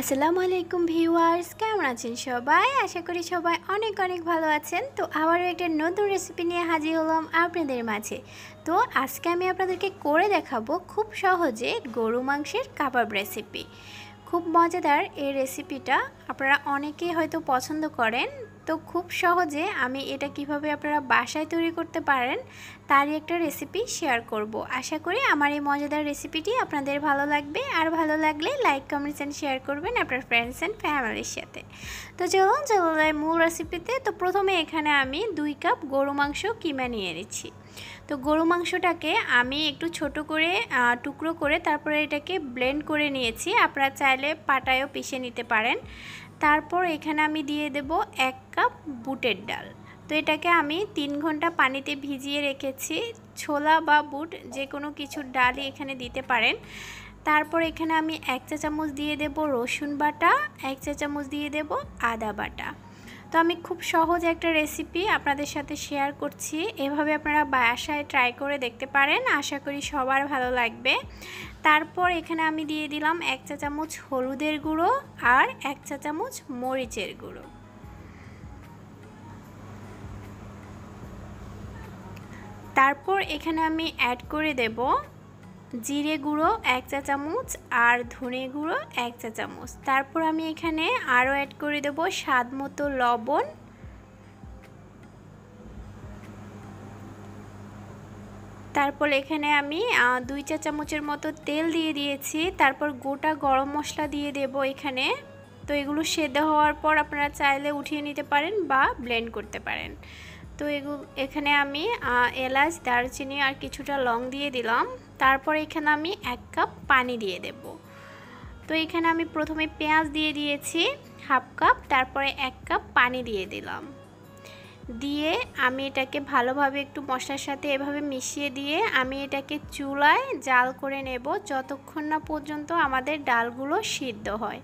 আসসালামু আলাইকুম ভিউয়ার্স কেমন আছেন সবাই আশা করি সবাই অনেক অনেক ভালো আছেন তো আবারও একটা নতুন রেসিপি নিয়ে হাজির হলাম আপনাদের মাঝে তো আজকে আমি আপনাদেরকে করে দেখাবো খুব সহজে গরু মাংসের কাবাব রেসিপি খুব মজাদার এই রেসিপিটা আপনারা অনেকেই হয়তো পছন্দ করেন তো খুব সহজে আমি এটা কিভাবে আপনারা বাসায় তৈরি করতে পারেন তারই একটা রেসিপি শেয়ার করব আশা করি আমার এই মজাদার রেসিপিটি আপনাদের ভালো লাগবে আর ভালো লাগলে লাইক কমেন্টস অ্যান্ড শেয়ার করবেন আপনার ফ্রেন্ডস অ্যান্ড ফ্যামিলির সাথে তো চলুন চলুন মূল রেসিপিতে তো প্রথমে এখানে আমি দুই কাপ গরু মাংস কিমা নিয়ে নিচ্ছি তো গরু মাংসটাকে আমি একটু ছোট করে টুকরো করে তারপরে এটাকে ব্লেন্ড করে নিয়েছি আপনারা চাইলে পাটায়ও পিষে নিতে পারেন তারপর এখানে আমি দিয়ে দেব এক কাপ বুটের ডাল তো এটাকে আমি তিন ঘন্টা পানিতে ভিজিয়ে রেখেছি ছোলা বা বুট যে কোনো কিছুর ডালই এখানে দিতে পারেন তারপর এখানে আমি এক চা চামচ দিয়ে দেব রসুন বাটা এক চা চামচ দিয়ে দেব আদা বাটা তো আমি খুব সহজ একটা রেসিপি আপনাদের সাথে শেয়ার করছি এভাবে আপনারা বাসায় ট্রাই করে দেখতে পারেন আশা করি সবার ভালো লাগবে তারপর এখানে আমি দিয়ে দিলাম এক চা চামচ হলুদের গুঁড়ো আর এক চা চামচ মরিচের গুঁড়ো তারপর এখানে আমি অ্যাড করে দেবো জিরে গুঁড়ো এক চা চামচ আর ধনে গুঁড়ো এক চা চামচ তারপর আমি এখানে আরও অ্যাড করে দেব স্বাদ মতো লবণ তারপর এখানে আমি দুই চা চামচের মতো তেল দিয়ে দিয়েছি তারপর গোটা গরম মশলা দিয়ে দেব এখানে তো এগুলো সেদ্ধ হওয়ার পর আপনারা চাইলে উঠিয়ে নিতে পারেন বা ব্লেন্ড করতে পারেন তো এগু এখানে আমি এলাচ দারচিনি আর কিছুটা লং দিয়ে দিলাম তারপর এখানে আমি এক কাপ পানি দিয়ে দেব তো এখানে আমি প্রথমে পেঁয়াজ দিয়ে দিয়েছি হাফ কাপ তারপরে এক কাপ পানি দিয়ে দিলাম দিয়ে আমি এটাকে ভালোভাবে একটু মশলার সাথে এভাবে মিশিয়ে দিয়ে আমি এটাকে চুলায় জাল করে নেব যতক্ষণ না পর্যন্ত আমাদের ডালগুলো সিদ্ধ হয়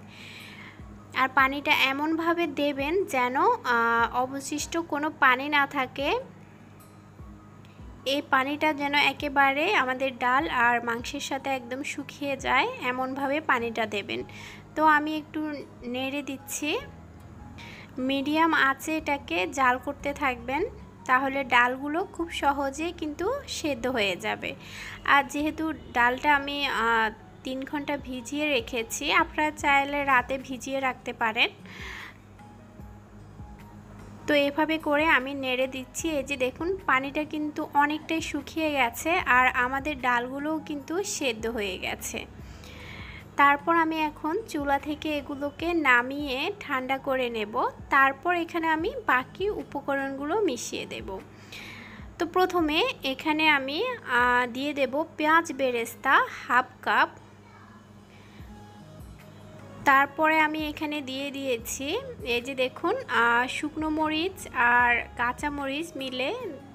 আর পানিটা এমনভাবে দেবেন যেন অবশিষ্ট কোনো পানি না থাকে এই পানিটা যেন একেবারে আমাদের ডাল আর মাংসের সাথে একদম শুকিয়ে যায় এমনভাবে পানিটা দেবেন তো আমি একটু নেড়ে দিচ্ছি মিডিয়াম আঁচে এটাকে জাল করতে থাকবেন তাহলে ডালগুলো খুব সহজে কিন্তু সেদ্ধ হয়ে যাবে আর যেহেতু ডালটা আমি তিন ঘন্টা ভিজিয়ে রেখেছি আপনারা চাইলে রাতে ভিজিয়ে রাখতে পারেন তো এভাবে করে আমি নেড়ে দিচ্ছি এই যে দেখুন পানিটা কিন্তু অনেকটাই শুকিয়ে গেছে আর আমাদের ডালগুলোও কিন্তু সেদ্ধ হয়ে গেছে তারপর আমি এখন চুলা থেকে এগুলোকে নামিয়ে ঠান্ডা করে নেব তারপর এখানে আমি বাকি উপকরণগুলো মিশিয়ে দেব তো প্রথমে এখানে আমি দিয়ে দেব পেঁয়াজ বেরেস্তা হাফ কাপ তারপরে আমি এখানে দিয়ে দিয়েছি এই যে দেখুন শুকনো মরিচ আর কাঁচা মরিচ মিলে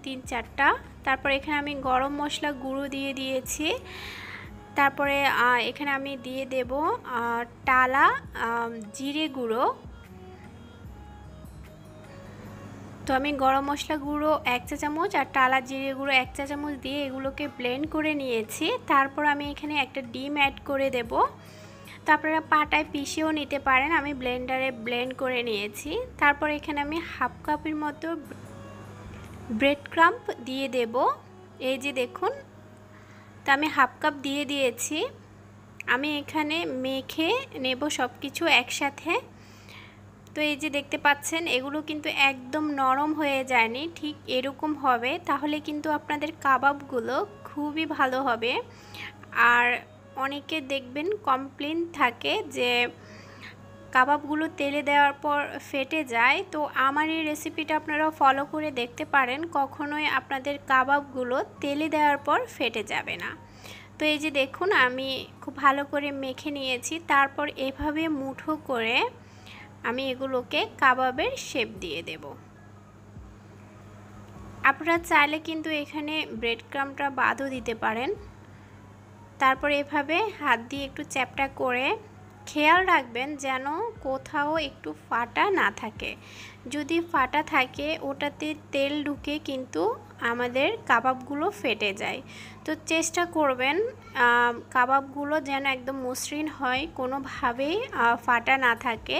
তিন চারটা তারপর এখানে আমি গরম মশলা গুঁড়ো দিয়ে দিয়েছি তারপরে এখানে আমি দিয়ে দেব টালা জিরে গুঁড়ো তো আমি গরম মশলা গুঁড়ো এক চা চামচ আর টালা জিরে গুঁড়ো এক চা চামচ দিয়ে এগুলোকে ব্লেন্ড করে নিয়েছি তারপর আমি এখানে একটা ডিম অ্যাড করে দেবো তো আপনারা পাটায় পিষেও নিতে পারেন আমি ব্লেন্ডারে ব্লেন্ড করে নিয়েছি তারপর এখানে আমি হাফ কাপের মতো ব্রেড ক্রাম্প দিয়ে দেব এই যে দেখুন তো আমি হাফ কাপ দিয়ে দিয়েছি আমি এখানে মেখে নেব সব কিছু একসাথে তো এই যে দেখতে পাচ্ছেন এগুলো কিন্তু একদম নরম হয়ে যায়নি ঠিক এরকম হবে তাহলে কিন্তু আপনাদের কাবাবগুলো খুবই ভালো হবে আর অনেকে দেখবেন কমপ্লেন থাকে যে কাবাবগুলো তেলে দেওয়ার পর ফেটে যায় তো আমার এই রেসিপিটা আপনারা ফলো করে দেখতে পারেন কখনোই আপনাদের কাবাবগুলো তেলে দেওয়ার পর ফেটে যাবে না তো এই যে দেখুন আমি খুব ভালো করে মেখে নিয়েছি তারপর এভাবে মুঠো করে আমি এগুলোকে কাবাবের শেপ দিয়ে দেব আপনারা চাইলে কিন্তু এখানে ব্রেড ক্রামটা বাদও দিতে পারেন তারপর এভাবে হাত দিয়ে একটু চ্যাপটা করে খেয়াল রাখবেন যেন কোথাও একটু ফাটা না থাকে যদি ফাটা থাকে ওটাতে তেল ঢুকে কিন্তু আমাদের কাবাবগুলো ফেটে যায় তো চেষ্টা করবেন কাবাবগুলো যেন একদম মসৃণ হয় কোনোভাবেই ফাটা না থাকে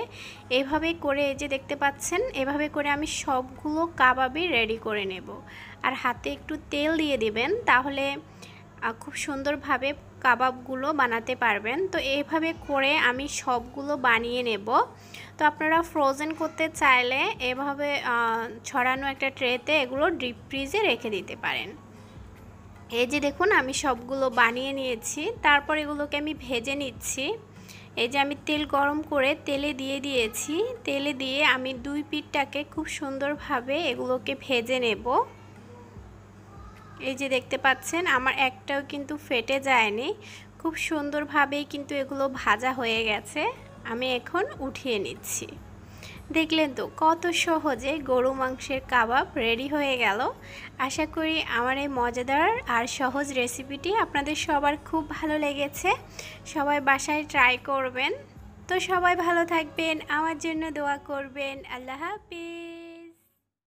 এভাবে করে এই যে দেখতে পাচ্ছেন এভাবে করে আমি সবগুলো কাবাবই রেডি করে নেব আর হাতে একটু তেল দিয়ে দিবেন তাহলে খুব সুন্দরভাবে কাবাবগুলো বানাতে পারবেন তো এইভাবে করে আমি সবগুলো বানিয়ে নেব তো আপনারা ফ্রোজেন করতে চাইলে এভাবে ছড়ানো একটা ট্রেতে এগুলো ডিপ ফ্রিজে রেখে দিতে পারেন এই যে দেখুন আমি সবগুলো বানিয়ে নিয়েছি তারপর এগুলোকে আমি ভেজে নিচ্ছি এই যে আমি তেল গরম করে তেলে দিয়ে দিয়েছি তেলে দিয়ে আমি দুই পিঠটাকে খুব সুন্দরভাবে এগুলোকে ভেজে নেব এই যে দেখতে পাচ্ছেন আমার একটাও কিন্তু ফেটে যায়নি খুব সুন্দরভাবেই কিন্তু এগুলো ভাজা হয়ে গেছে আমি এখন উঠিয়ে নিচ্ছি দেখলেন তো কত সহজে গরু মাংসের কাবাব রেডি হয়ে গেল আশা করি আমার এই মজাদার আর সহজ রেসিপিটি আপনাদের সবার খুব ভালো লেগেছে সবাই বাসায় ট্রাই করবেন তো সবাই ভালো থাকবেন আমার জন্য দোয়া করবেন আল্লাহ হাফিজ